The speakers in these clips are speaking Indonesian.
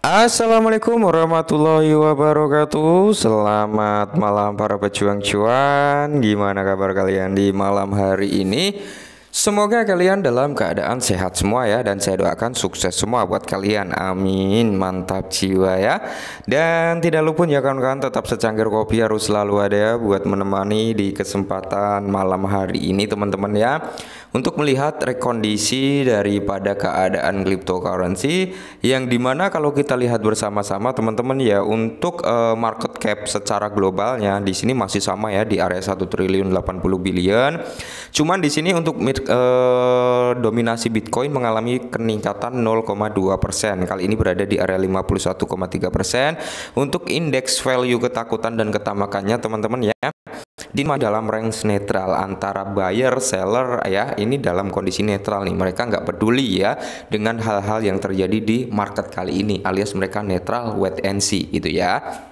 Assalamualaikum warahmatullahi wabarakatuh Selamat malam para pejuang cuan Gimana kabar kalian di malam hari ini? Semoga kalian dalam keadaan sehat semua ya Dan saya doakan sukses semua buat kalian Amin Mantap jiwa ya Dan tidak lupa ya kawan-kawan Tetap secangkir kopi harus selalu ada ya Buat menemani di kesempatan malam hari ini teman-teman ya untuk melihat rekondisi daripada keadaan cryptocurrency yang dimana kalau kita lihat bersama-sama teman-teman ya untuk uh, market cap secara globalnya di sini masih sama ya di area 1 triliun 80 billion cuman di sini untuk uh, dominasi Bitcoin mengalami peningkatan 0,2% kali ini berada di area 51,3% untuk indeks value ketakutan dan ketamakannya teman-teman ya mana dalam range netral antara buyer, seller ya. Ini dalam kondisi netral nih. Mereka nggak peduli ya dengan hal-hal yang terjadi di market kali ini. Alias mereka netral wait and see gitu ya.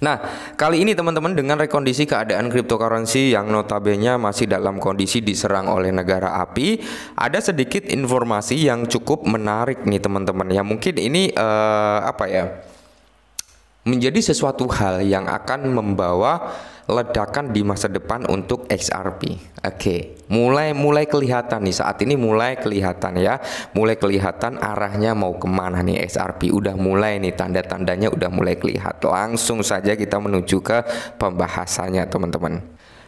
Nah, kali ini teman-teman dengan rekondisi keadaan cryptocurrency yang notabene masih dalam kondisi diserang oleh negara api, ada sedikit informasi yang cukup menarik nih teman-teman. Ya mungkin ini uh, apa ya? menjadi sesuatu hal yang akan membawa ledakan di masa depan untuk XRP. Oke, okay. mulai mulai kelihatan nih saat ini mulai kelihatan ya, mulai kelihatan arahnya mau kemana nih XRP. Udah mulai nih tanda-tandanya udah mulai kelihatan. Langsung saja kita menuju ke pembahasannya teman-teman.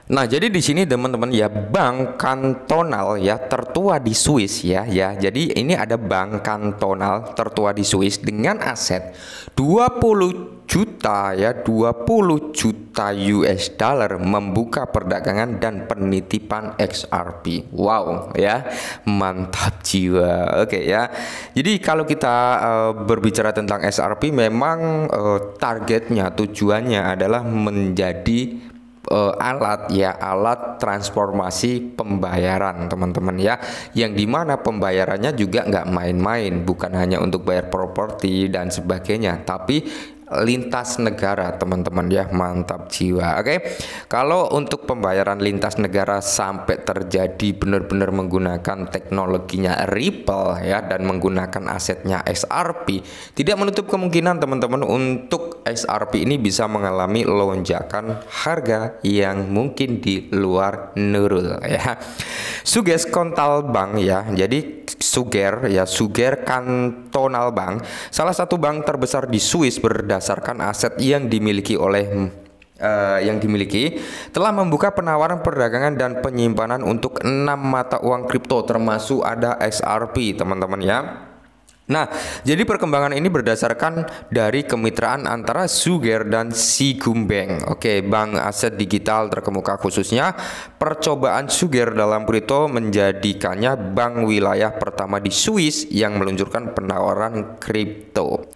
Nah, jadi di sini teman-teman ya bank kantonal ya tertua di Swiss ya ya. Jadi ini ada bank kantonal tertua di Swiss dengan aset 20 juta ya 20 juta US dollar membuka perdagangan dan penitipan XRP. Wow ya, mantap jiwa. Oke okay, ya. Jadi kalau kita uh, berbicara tentang XRP memang uh, targetnya tujuannya adalah menjadi uh, alat ya alat transformasi pembayaran teman-teman ya yang dimana pembayarannya juga nggak main-main bukan hanya untuk bayar properti dan sebagainya tapi lintas negara teman-teman ya mantap jiwa oke okay? kalau untuk pembayaran lintas negara sampai terjadi benar-benar menggunakan teknologinya Ripple ya dan menggunakan asetnya SRP, tidak menutup kemungkinan teman-teman untuk SRP ini bisa mengalami lonjakan harga yang mungkin di luar nurul ya Suges Kontal Bank ya jadi Suger ya Suger Kantonal Bank salah satu bank terbesar di Swiss berdasarkan berdasarkan aset yang dimiliki oleh uh, yang dimiliki telah membuka penawaran perdagangan dan penyimpanan untuk enam mata uang kripto termasuk ada XRP teman-teman ya. Nah, jadi perkembangan ini berdasarkan dari kemitraan antara Sugar dan Sigum Bank. Oke, bank aset digital terkemuka khususnya percobaan Sugar dalam kripto menjadikannya bank wilayah pertama di Swiss yang meluncurkan penawaran kripto.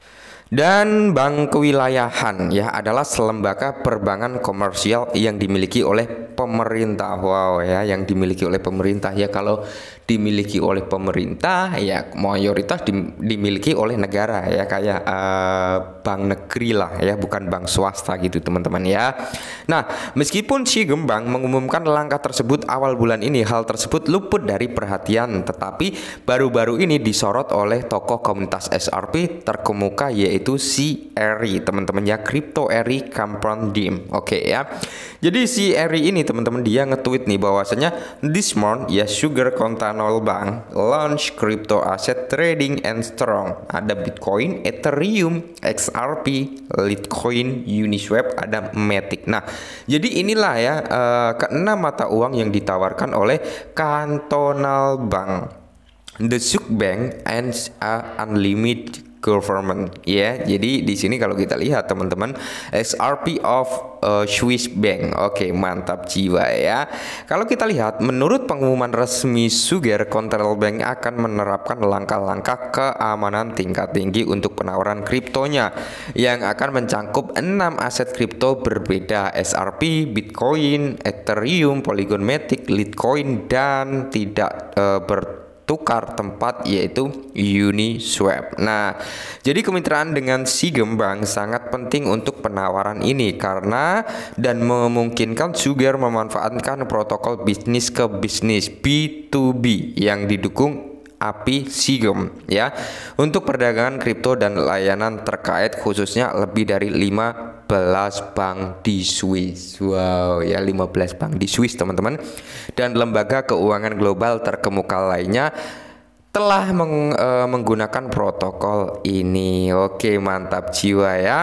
Dan bank kewilayahan ya adalah selembaga perbankan komersial yang dimiliki oleh pemerintah. Wow ya, yang dimiliki oleh pemerintah ya kalau dimiliki oleh pemerintah ya mayoritas dimiliki oleh negara ya kayak uh, bank negeri lah ya bukan bank swasta gitu teman-teman ya nah meskipun si Gembang mengumumkan langkah tersebut awal bulan ini hal tersebut luput dari perhatian tetapi baru-baru ini disorot oleh tokoh komunitas SRP terkemuka yaitu si Eri teman-teman ya Crypto Eri Kampron Dim oke okay, ya jadi si Eri ini teman-teman dia nge-tweet nih bahwasanya this month ya sugar content nol Bank launch crypto asset trading and strong. Ada Bitcoin, Ethereum, XRP, Litecoin, Uniswap, ada Matic. Nah, jadi inilah ya uh, keenam mata uang yang ditawarkan oleh Kantonal Bank. The Suk Bank and uh, Unlimited government ya. Jadi di sini kalau kita lihat teman-teman XRP of uh, Swiss Bank. Oke, mantap jiwa ya. Kalau kita lihat menurut pengumuman resmi Sugar Control Bank akan menerapkan langkah-langkah keamanan tingkat tinggi untuk penawaran kriptonya yang akan mencakup enam aset kripto berbeda XRP, Bitcoin, Ethereum, Polygon Matic, Litecoin dan tidak uh, ber tukar tempat yaitu Uniswap. Nah, jadi kemitraan dengan Sigem Bank sangat penting untuk penawaran ini karena dan memungkinkan Sugar memanfaatkan protokol bisnis ke bisnis B2B yang didukung api Sigum ya untuk perdagangan kripto dan layanan terkait khususnya lebih dari 15 bank di Swiss wow ya 15 bank di Swiss teman-teman dan lembaga keuangan global terkemuka lainnya telah meng, e, menggunakan protokol ini oke mantap jiwa ya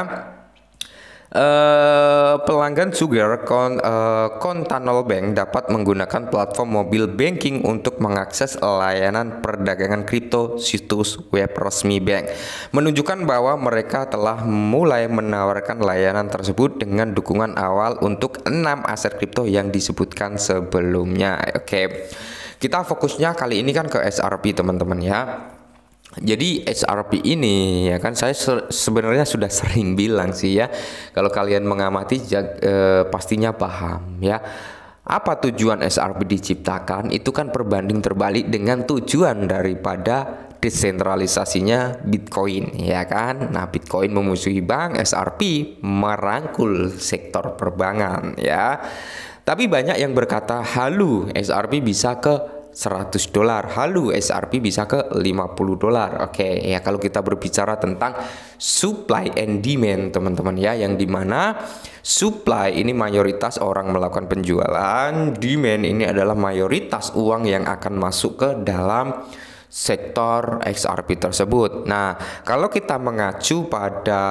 Eh, pelanggan Sugar kon, uh, eh, Kontanol Bank dapat menggunakan platform mobil banking untuk mengakses layanan perdagangan kripto situs web resmi bank, menunjukkan bahwa mereka telah mulai menawarkan layanan tersebut dengan dukungan awal untuk enam aset kripto yang disebutkan sebelumnya. Oke, okay. kita fokusnya kali ini kan ke SRP teman-teman ya. Jadi HRP ini ya kan saya sebenarnya sudah sering bilang sih ya kalau kalian mengamati jag, eh, pastinya paham ya apa tujuan SRP diciptakan itu kan perbanding terbalik dengan tujuan daripada desentralisasinya Bitcoin ya kan. Nah, Bitcoin memusuhi bank, SRP merangkul sektor perbankan ya. Tapi banyak yang berkata halu SRP bisa ke 100 dolar Halo SRP bisa ke 50 dolar Oke okay, ya kalau kita berbicara tentang supply and demand teman-teman ya Yang dimana supply ini mayoritas orang melakukan penjualan Demand ini adalah mayoritas uang yang akan masuk ke dalam sektor XRP tersebut. Nah, kalau kita mengacu pada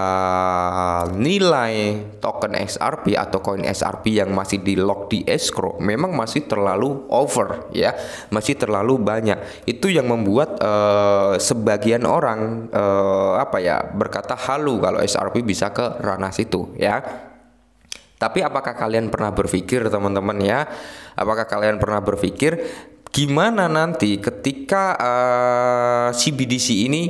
nilai token XRP atau koin XRP yang masih di lock di escrow, memang masih terlalu over ya, masih terlalu banyak. Itu yang membuat uh, sebagian orang uh, apa ya berkata halu kalau XRP bisa ke ranah situ ya. Tapi apakah kalian pernah berpikir teman-teman ya? Apakah kalian pernah berpikir gimana nanti ketika uh, eh, CBDC ini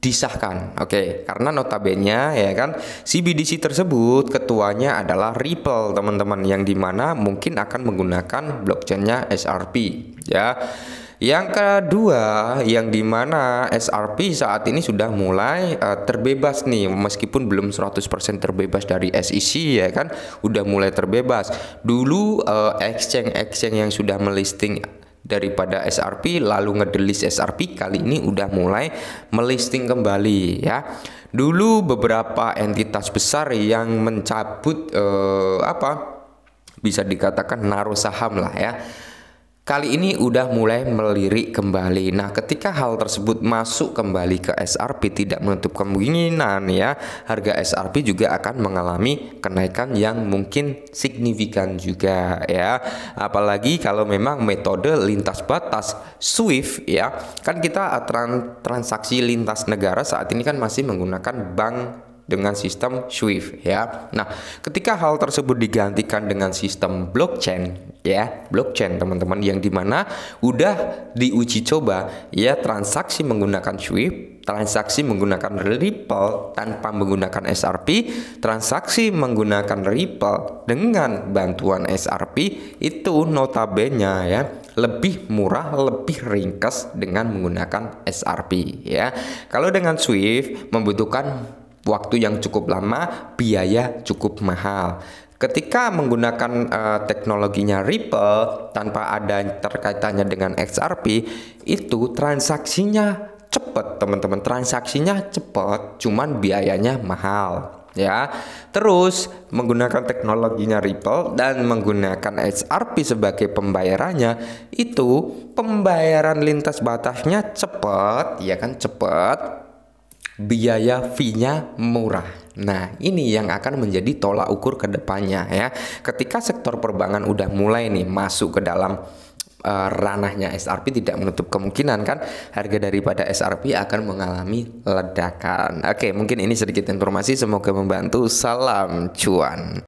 disahkan. Oke, okay. karena notabene ya kan CBDC tersebut ketuanya adalah Ripple, teman-teman yang dimana mungkin akan menggunakan blockchainnya SRP ya. Yang kedua, yang dimana SRP saat ini sudah mulai uh, terbebas nih, meskipun belum 100% terbebas dari SEC ya kan, udah mulai terbebas. Dulu uh, exchange-exchange yang sudah melisting daripada SRP lalu ngedelis SRP kali ini udah mulai melisting kembali ya. Dulu beberapa entitas besar yang mencabut eh, apa bisa dikatakan naruh saham lah ya Kali ini udah mulai melirik kembali. Nah, ketika hal tersebut masuk kembali ke SRP tidak menutup kemungkinan ya, harga SRP juga akan mengalami kenaikan yang mungkin signifikan juga ya. Apalagi kalau memang metode lintas batas SWIFT ya. Kan kita transaksi lintas negara saat ini kan masih menggunakan bank dengan sistem Swift ya. Nah, ketika hal tersebut digantikan dengan sistem blockchain ya, blockchain teman-teman yang dimana udah diuji coba ya transaksi menggunakan Swift, transaksi menggunakan Ripple tanpa menggunakan SRP, transaksi menggunakan Ripple dengan bantuan SRP itu notabene ya lebih murah, lebih ringkas dengan menggunakan SRP ya. Kalau dengan Swift membutuhkan waktu yang cukup lama, biaya cukup mahal. Ketika menggunakan uh, teknologinya Ripple tanpa ada terkaitannya dengan XRP, itu transaksinya cepat, teman-teman. Transaksinya cepat, cuman biayanya mahal ya. Terus menggunakan teknologinya Ripple dan menggunakan XRP sebagai pembayarannya itu pembayaran lintas batasnya cepat, ya kan cepat biaya fee-nya murah. Nah, ini yang akan menjadi tolak ukur ke depannya ya. Ketika sektor perbankan udah mulai nih masuk ke dalam eh, ranahnya SRP tidak menutup kemungkinan kan harga daripada SRP akan mengalami ledakan. Oke, mungkin ini sedikit informasi semoga membantu. Salam cuan.